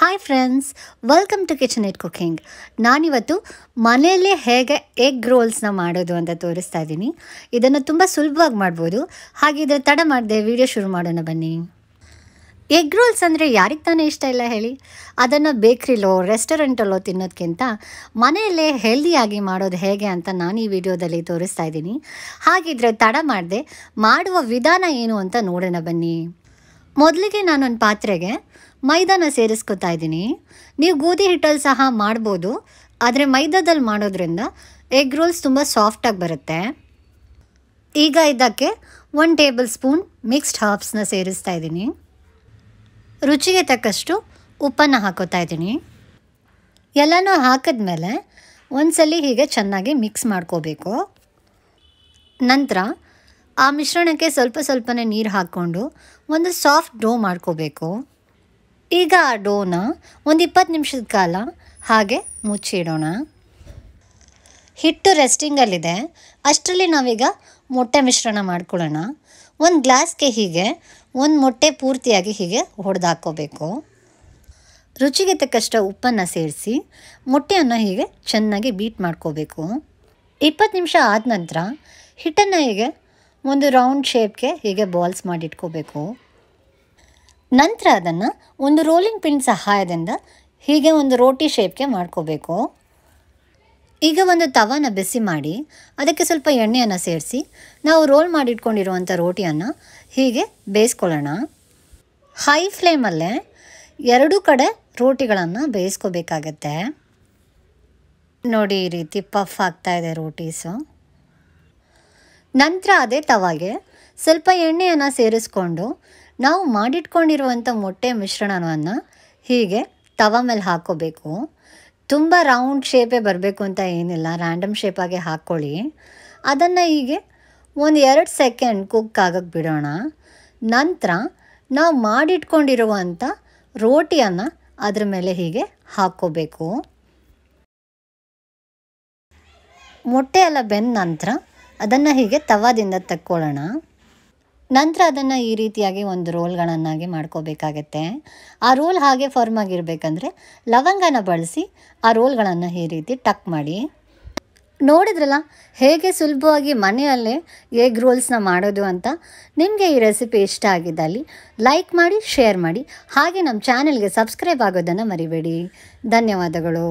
hi friends welcome to kitchen it cooking ನಾನಿವತ್ತು ಮನೆಯಲ್ಲೇ ಹೇಗೆ ಎಗ್ ರೋಲ್ಸ್ನ ಮಾಡೋದು ಅಂತ ತೋರಿಸ್ತಾ ಇದ್ದೀನಿ ಇದನ್ನು ತುಂಬ ಸುಲಭವಾಗಿ ಮಾಡ್ಬೋದು ಹಾಗೆ ತಡ ಮಾಡಿದೆ ವಿಡಿಯೋ ಶುರು ಮಾಡೋಣ ಬನ್ನಿ ಎಗ್ ರೋಲ್ಸ್ ಅಂದರೆ ಯಾರಿಗೆ ತಾನೇ ಇಷ್ಟ ಇಲ್ಲ ಹೇಳಿ ಅದನ್ನು ಬೇಕ್ರಿಲೋ ರೆಸ್ಟೋರೆಂಟಲ್ಲೋ ತಿನ್ನೋದಕ್ಕಿಂತ ಮನೆಯಲ್ಲೇ ಹೆಲ್ದಿಯಾಗಿ ಮಾಡೋದು ಹೇಗೆ ಅಂತ ನಾನು ಈ ವಿಡಿಯೋದಲ್ಲಿ ತೋರಿಸ್ತಾ ಇದ್ದೀನಿ ಹಾಗಿದ್ರೆ ತಡ ಮಾಡಿದೆ ಮಾಡುವ ವಿಧಾನ ಏನು ಅಂತ ನೋಡೋಣ ಬನ್ನಿ ಮೊದಲಿಗೆ ನಾನೊಂದು ಪಾತ್ರೆಗೆ ಮೈದಾನ ಸೇರಿಸ್ಕೊತಾ ಇದ್ದೀನಿ ನೀವು ಗೋಧಿ ಹಿಟ್ಟಲ್ಲಿ ಸಹ ಮಾಡ್ಬೋದು ಆದರೆ ಮೈದಾದಲ್ಲಿ ಮಾಡೋದ್ರಿಂದ ಎಗ್ ರೋಲ್ಸ್ ತುಂಬ ಸಾಫ್ಟಾಗಿ ಬರುತ್ತೆ ಈಗ ಇದಕ್ಕೆ ಒನ್ ಟೇಬಲ್ ಸ್ಪೂನ್ ಮಿಕ್ಸ್ಡ್ ಹರ್ಬ್ಸ್ನ ಸೇರಿಸ್ತಾ ಇದ್ದೀನಿ ರುಚಿಗೆ ತಕ್ಕಷ್ಟು ಉಪ್ಪನ್ನು ಹಾಕೋತಾ ಇದ್ದೀನಿ ಎಲ್ಲನೂ ಹಾಕಿದ್ಮೇಲೆ ಒಂದ್ಸಲಿ ಹೀಗೆ ಚೆನ್ನಾಗಿ ಮಿಕ್ಸ್ ಮಾಡ್ಕೋಬೇಕು ನಂತರ ಆ ಮಿಶ್ರಣಕ್ಕೆ ಸ್ವಲ್ಪ ಸ್ವಲ್ಪನೇ ನೀರು ಹಾಕ್ಕೊಂಡು ಒಂದು ಸಾಫ್ಟ್ ಡೋ ಮಾಡ್ಕೋಬೇಕು ಈಗ ಆ ಡೋನ ಒಂದು ಇಪ್ಪತ್ತು ನಿಮಿಷದ ಕಾಲ ಹಾಗೆ ಮುಚ್ಚಿಡೋಣ ಹಿಟ್ಟು ರೆಸ್ಟಿಂಗಲ್ಲಿದೆ ಅಷ್ಟರಲ್ಲಿ ನಾವೀಗ ಮೊಟ್ಟೆ ಮಿಶ್ರಣ ಮಾಡ್ಕೊಳ್ಳೋಣ ಒಂದು ಗ್ಲಾಸ್ಗೆ ಹೀಗೆ ಒಂದು ಮೊಟ್ಟೆ ಪೂರ್ತಿಯಾಗಿ ಹೀಗೆ ಹೊಡೆದಾಕೋಬೇಕು ರುಚಿಗೆ ತಕ್ಕಷ್ಟು ಉಪ್ಪನ್ನು ಸೇರಿಸಿ ಮೊಟ್ಟೆಯನ್ನು ಹೀಗೆ ಚೆನ್ನಾಗಿ ಬೀಟ್ ಮಾಡ್ಕೋಬೇಕು ಇಪ್ಪತ್ತು ನಿಮಿಷ ಆದ ನಂತರ ಹಿಟ್ಟನ್ನು ಹೀಗೆ ಒಂದು ರೌಂಡ್ ಶೇಪ್ಗೆ ಹೀಗೆ ಬಾಲ್ಸ್ ಮಾಡಿಟ್ಕೋಬೇಕು ನಂತರ ಅದನ್ನು ಒಂದು ರೋಲಿಂಗ್ ಪಿನ್ ಸಹಾಯದಿಂದ ಹೀಗೆ ಒಂದು ರೋಟಿ ಶೇಪ್ಗೆ ಮಾಡ್ಕೋಬೇಕು ಈಗ ಒಂದು ತವಾನ ಬಿಸಿ ಮಾಡಿ ಅದಕ್ಕೆ ಸ್ವಲ್ಪ ಎಣ್ಣೆಯನ್ನು ಸೇರಿಸಿ ನಾವು ರೋಲ್ ಮಾಡಿಟ್ಕೊಂಡಿರುವಂಥ ರೋಟಿಯನ್ನು ಹೀಗೆ ಬೇಯಿಸ್ಕೊಳ್ಳೋಣ ಹೈ ಫ್ಲೇಮಲ್ಲೇ ಎರಡೂ ಕಡೆ ರೋಟಿಗಳನ್ನು ಬೇಯಿಸ್ಕೋಬೇಕಾಗತ್ತೆ ನೋಡಿ ಈ ರೀತಿ ಪಫ್ ಆಗ್ತಾಯಿದೆ ರೋಟೀಸು ನಂತರ ಅದೇ ತವಾಗೆ ಸ್ವಲ್ಪ ಎಣ್ಣೆಯನ್ನು ಸೇರಿಸ್ಕೊಂಡು ನಾವು ಮಾಡಿಟ್ಕೊಂಡಿರುವಂಥ ಮೊಟ್ಟೆ ಮಿಶ್ರಣವನ್ನು ಹೀಗೆ ತವ ಮೇಲೆ ಹಾಕ್ಕೋಬೇಕು ತುಂಬ ರೌಂಡ್ ಶೇಪೇ ಬರಬೇಕು ಅಂತ ಏನಿಲ್ಲ ರ್ಯಾಂಡಮ್ ಶೇಪಾಗೆ ಹಾಕ್ಕೊಳ್ಳಿ ಅದನ್ನು ಹೀಗೆ ಒಂದು ಎರಡು ಸೆಕೆಂಡ್ ಕುಕ್ ಆಗಕ್ಕೆ ಬಿಡೋಣ ನಂತರ ನಾವು ಮಾಡಿಟ್ಕೊಂಡಿರುವಂಥ ರೋಟಿಯನ್ನು ಅದರ ಮೇಲೆ ಹೀಗೆ ಹಾಕ್ಕೋಬೇಕು ಮೊಟ್ಟೆ ಎಲ್ಲ ಬೆಂದ ನಂತರ ಅದನ್ನು ಹೀಗೆ ತವಾದಿಂದ ತಕ್ಕೊಳ್ಳೋಣ ನಂತರ ಅದನ್ನು ಈ ರೀತಿಯಾಗಿ ಒಂದು ರೋಲ್ಗಳನ್ನಾಗಿ ಮಾಡ್ಕೋಬೇಕಾಗತ್ತೆ ಆ ರೋಲ್ ಹಾಗೆ ಫರ್ಮ್ ಆಗಿರಬೇಕಂದ್ರೆ ಲವಂಗನ ಬಳಸಿ ಆ ರೋಲ್ಗಳನ್ನು ಈ ರೀತಿ ಟಕ್ ಮಾಡಿ ನೋಡಿದ್ರಲ್ಲ ಹೇಗೆ ಸುಲಭವಾಗಿ ಮನೆಯಲ್ಲೇ ಎಗ್ ರೋಲ್ಸ್ನ ಮಾಡೋದು ಅಂತ ನಿಮಗೆ ಈ ರೆಸಿಪಿ ಇಷ್ಟ ಆಗಿದ್ದಲ್ಲಿ ಲೈಕ್ ಮಾಡಿ ಶೇರ್ ಮಾಡಿ ಹಾಗೆ ನಮ್ಮ ಚಾನೆಲ್ಗೆ ಸಬ್ಸ್ಕ್ರೈಬ್ ಆಗೋದನ್ನು ಮರಿಬೇಡಿ ಧನ್ಯವಾದಗಳು